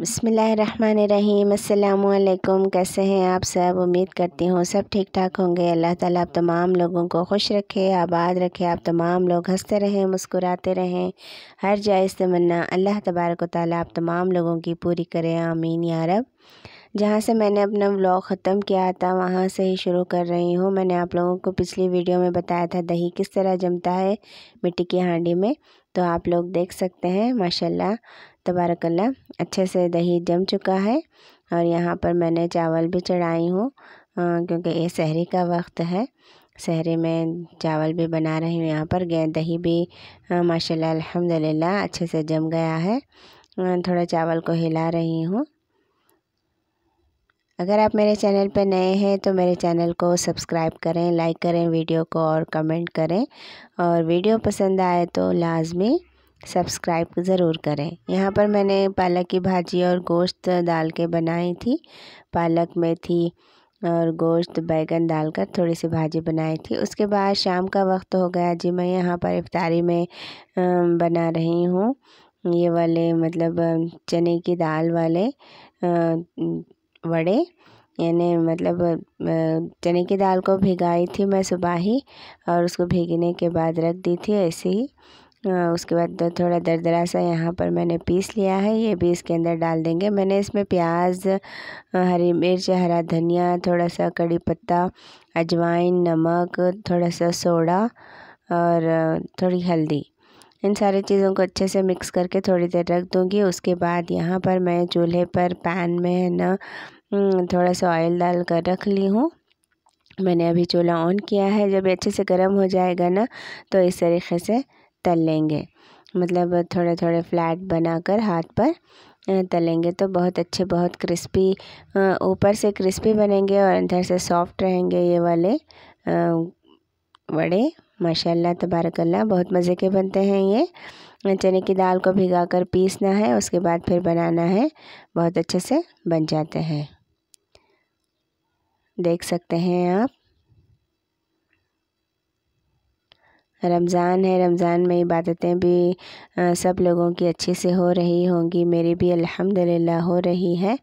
बसमीम अल्लाम कैसे हैं आप सब उम्मीद करती हूँ सब ठीक ठाक होंगे अल्लाह ताला आप तमाम लोगों को खुश रखे आबाद रखे आप तमाम लोग हंसते रहें मुस्कुराते रहें हर जायज़ तमन्ना अल्लाह तबारक ताली आप तमाम लोगों की पूरी करें आमीन यारब जहाँ से मैंने अपना व्लॉग ख़त्म किया था वहाँ से ही शुरू कर रही हूँ मैंने आप लोगों को पिछली वीडियो में बताया था दही किस तरह जमता है मिट्टी की हांडी में तो आप लोग देख सकते हैं माशाल्लाह तबारकल्ला अच्छे से दही जम चुका है और यहाँ पर मैंने चावल भी चढ़ाई हूँ क्योंकि ये शहरी का वक्त है शहरी में चावल भी बना रही हूँ यहाँ पर दही भी माशाल्लाह अल्हम्दुलिल्लाह अच्छे से जम गया है थोड़ा चावल को हिला रही हूँ अगर आप मेरे चैनल पर नए हैं तो मेरे चैनल को सब्सक्राइब करें लाइक करें वीडियो को और कमेंट करें और वीडियो पसंद आए तो लाजमी सब्सक्राइब ज़रूर करें यहाँ पर मैंने पालक की भाजी और गोश्त डाल के बनाई थी पालक में थी और गोश्त बैगन डालकर थोड़ी सी भाजी बनाई थी उसके बाद शाम का वक्त हो गया जी मैं यहाँ पर इफ्तारी में बना रही हूँ ये वाले मतलब चने की दाल वाले वड़े यानी मतलब चने की दाल को भिगाई थी मैं सुबह ही और उसको भिगने के बाद रख दी थी ऐसे ही उसके बाद तो थोड़ा दरदरा सा यहाँ पर मैंने पीस लिया है ये भी इसके अंदर डाल देंगे मैंने इसमें प्याज हरी मिर्च हरा धनिया थोड़ा सा कड़ी पत्ता अजवाइन नमक थोड़ा सा सोडा और थोड़ी हल्दी इन सारी चीज़ों को अच्छे से मिक्स करके थोड़ी देर रख दूँगी उसके बाद यहाँ पर मैं चूल्हे पर पैन में है ना हम्म, थोड़ा सा ऑयल डाल कर रख ली हूँ मैंने अभी चूल्हा ऑन किया है जब अच्छे से गर्म हो जाएगा ना तो इस तरीके से तल लेंगे मतलब थोड़े थोड़े फ्लैट बनाकर हाथ पर तलेंगे तो बहुत अच्छे बहुत क्रिस्पी ऊपर से क्रिस्पी बनेंगे और अंदर से सॉफ्ट रहेंगे ये वाले वड़े माशाल्लाह तबारकल्ला बहुत मज़े के बनते हैं ये चने की दाल को भिगा कर पीसना है उसके बाद फिर बनाना है बहुत अच्छे से बन जाते हैं देख सकते हैं आप रमज़ान है रमज़ान में इबादतें भी आ, सब लोगों की अच्छे से हो रही होंगी मेरी भी अल्हम्दुलिल्लाह हो रही है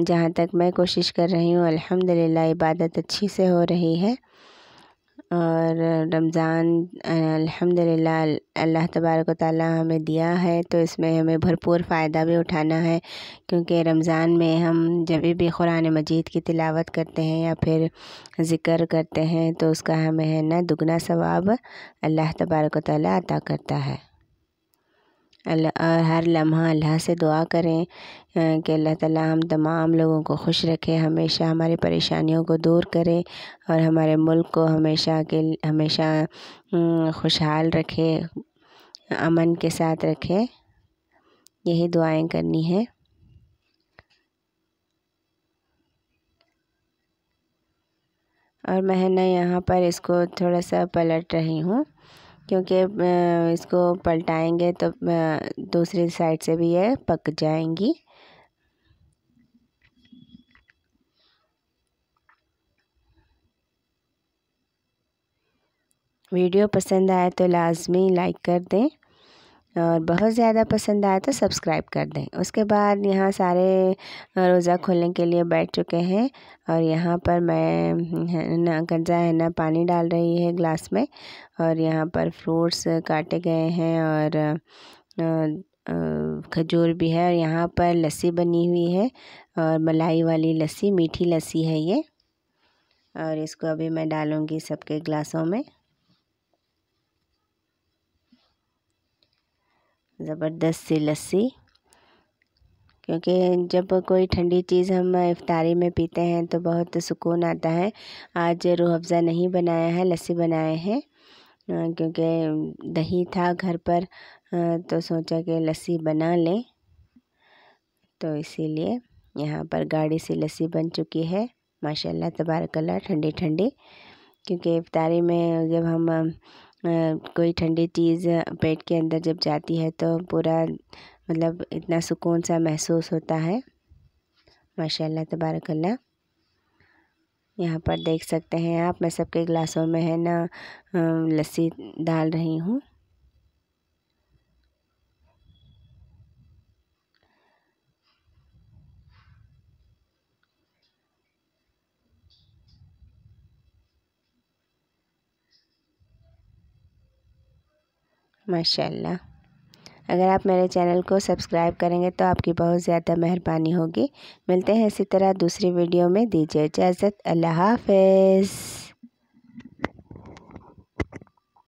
जहाँ तक मैं कोशिश कर रही हूँ अल्हम्दुलिल्लाह इबादत अच्छी से हो रही है और रमज़ान अल्हम्दुलिल्लाह अल्लाह तबारक व हमें दिया है तो इसमें हमें भरपूर फ़ायदा भी उठाना है क्योंकि रमज़ान में हम जब भी कुरान मजीद की तिलावत करते हैं या फिर ज़िक्र करते हैं तो उसका हमें है ना दुगना सवाब अल्लाह तबारक व अता करता है और हर लम्हा अल्लाह से दुआ करें कि अल्लाह ताला हम तमाम लोगों को खुश रखे हमेशा हमारी परेशानियों को दूर करे और हमारे मुल्क को हमेशा के हमेशा खुशहाल रखे अमन के साथ रखे यही दुआएं करनी है और मैं ना यहाँ पर इसको थोड़ा सा पलट रही हूँ क्योंकि इसको पलटाएंगे तो दूसरी साइड से भी ये पक जाएंगी वीडियो पसंद आए तो लाजमी लाइक कर दें और बहुत ज़्यादा पसंद आए तो सब्सक्राइब कर दें उसके बाद यहाँ सारे रोज़ा खोलने के लिए बैठ चुके हैं और यहाँ पर मैं ना गंजा है ना पानी डाल रही है ग्लास में और यहाँ पर फ्रूट्स काटे गए हैं और खजूर भी है और यहाँ पर लस्सी बनी हुई है और मलाई वाली लस्सी मीठी लस्सी है ये और इसको अभी मैं डालूँगी सबके ग्लासों में ज़बरदस्त सी लस्सी क्योंकि जब कोई ठंडी चीज़ हम इफ़ारी में पीते हैं तो बहुत सुकून आता है आज रूह अफ़ज़ा नहीं बनाया है लस्सी बनाए हैं क्योंकि दही था घर पर तो सोचा कि लस्सी बना लें तो इसीलिए यहाँ पर गाढ़ी सी लस्सी बन चुकी है माशाल्लाह तबारकल्ला ठंडी ठंडी क्योंकि इफ्तारी में जब हम कोई ठंडी चीज़ पेट के अंदर जब जाती है तो पूरा मतलब इतना सुकून सा महसूस होता है माशाल्लाह तबारकल्ला यहाँ पर देख सकते हैं आप मैं सबके गिलासों में है ना लस्सी डाल रही हूँ माशाल्लाह अगर आप मेरे चैनल को सब्सक्राइब करेंगे तो आपकी बहुत ज़्यादा मेहरबानी होगी मिलते हैं इसी तरह दूसरी वीडियो में दीजिए इजाज़त अल्लाह हाफिज़